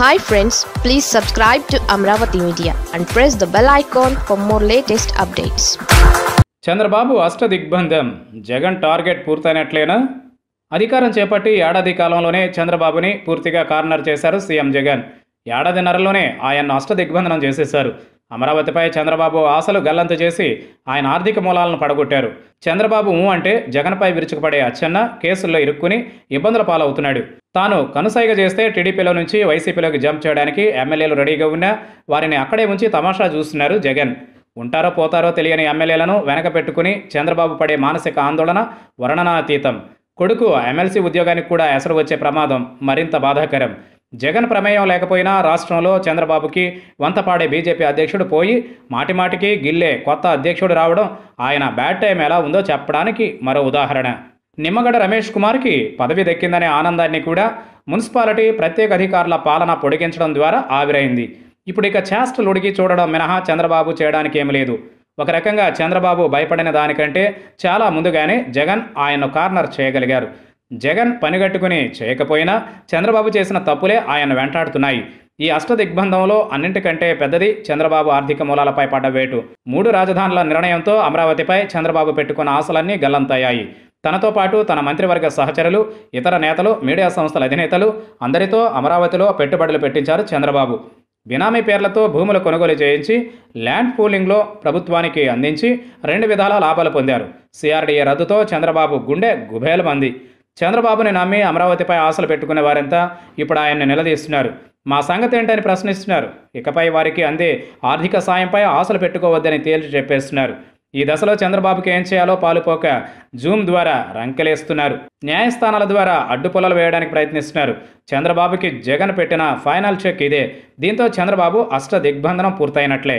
hi friends please subscribe to Amaravati media and press the bell icon for more latest updates Chandrababu అష్టదిగ్బంధం Jagan target పూర్తయినట్లేనా అధికారం చేపట్టి ఏడాది కాలంలోనే చంద్రబాబుని పూర్తిగా కార్నర్ చేశారు సీఎం జగన్ ఏడాదిన్నరలోనే ఆయన అష్టదిగ్బంధనం చేసేశారు అమరావతిపై చంద్రబాబు ఆశలు గల్లంతు చేసి ఆయన ఆర్థిక మూలాలను పడగొట్టారు చంద్రబాబు ఊ అంటే జగన్పై విరుచుకుపడే అచ్చన్న కేసుల్లో ఇరుక్కుని ఇబ్బందుల పాలవుతున్నాడు తాను కనుసైగ చేస్తే టీడీపీలో నుంచి వైసీపీలోకి జంప్ చేయడానికి ఎమ్మెల్యేలు రెడీగా ఉన్నా వారిని అక్కడే ఉంచి తమాషా చూస్తున్నారు జగన్ ఉంటారో పోతారో తెలియని ఎమ్మెల్యేలను వెనక పెట్టుకుని చంద్రబాబు పడే మానసిక ఆందోళన వర్ణనాతీతం కొడుకు ఎమ్మెల్సీ ఉద్యోగానికి కూడా ఎసరు వచ్చే ప్రమాదం మరింత బాధాకరం జగన్ ప్రమేయం లేకపోయినా రాష్ట్రంలో చంద్రబాబుకి వంతపాడే బీజేపీ అధ్యక్షుడు పోయి మాటిమాటికి గిల్లే కొత్త అధ్యక్షుడు రావడం ఆయన బ్యాడ్ టైం ఎలా ఉందో చెప్పడానికి మరో ఉదాహరణ నిమ్మగడ రమేష్ కుమార్కి పదవి దక్కిందనే ఆనందాన్ని కూడా మున్సిపాలిటీ ప్రత్యేక అధికారుల పాలన పొడిగించడం ద్వారా ఆవిరైంది ఇప్పుడు ఇక చేష్టలు ఉడికి చూడడం మినహా చంద్రబాబు చేయడానికి ఏమీ లేదు ఒక రకంగా చంద్రబాబు భయపడిన దానికంటే చాలా ముందుగానే జగన్ ఆయన్ను కార్నర్ చేయగలిగారు జగన్ పనిగట్టుకుని చేయకపోయినా చంద్రబాబు చేసిన తప్పులే ఆయన వెంటాడుతున్నాయి ఈ అష్ట దిగ్బంధంలో అన్నింటికంటే పెద్దది చంద్రబాబు ఆర్థిక మూలాలపై పడ్డ వేటు మూడు రాజధానుల నిర్ణయంతో అమరావతిపై చంద్రబాబు పెట్టుకున్న ఆశలన్నీ గల్లంతయ్యాయి తనతో పాటు తన మంత్రివర్గ సహచరులు ఇతర నేతలు మీడియా సంస్థల అధినేతలు అందరితో అమరావతిలో పెట్టుబడులు పెట్టించారు చంద్రబాబు బినామీ పేర్లతో భూముల కొనుగోలు చేయించి ల్యాండ్ పూలింగ్లో ప్రభుత్వానికి అందించి రెండు విధాల లాభాలు పొందారు సిఆర్డీఏ రద్దుతో చంద్రబాబు గుండె గుబేలమంది చంద్రబాబుని నమ్మి అమరావతిపై ఆశలు పెట్టుకునే వారంతా ఇప్పుడు ఆయన్ని నిలదీస్తున్నారు మా సంగతి ఏంటని ప్రశ్నిస్తున్నారు ఇకపై వారికి అందే ఆర్థిక సాయంపై ఆశలు పెట్టుకోవద్దని తేల్చి చెప్పేస్తున్నారు ఈ దశలో చంద్రబాబుకి ఏం చేయాలో పాలుపోక జూమ్ ద్వారా రంకెలేస్తున్నారు న్యాయస్థానాల ద్వారా అడ్డుపుల్లలు వేయడానికి ప్రయత్నిస్తున్నారు చంద్రబాబుకి జగన్ పెట్టిన ఫైనల్ చెక్ ఇదే దీంతో చంద్రబాబు అష్ట దిగ్బంధనం పూర్తయినట్లే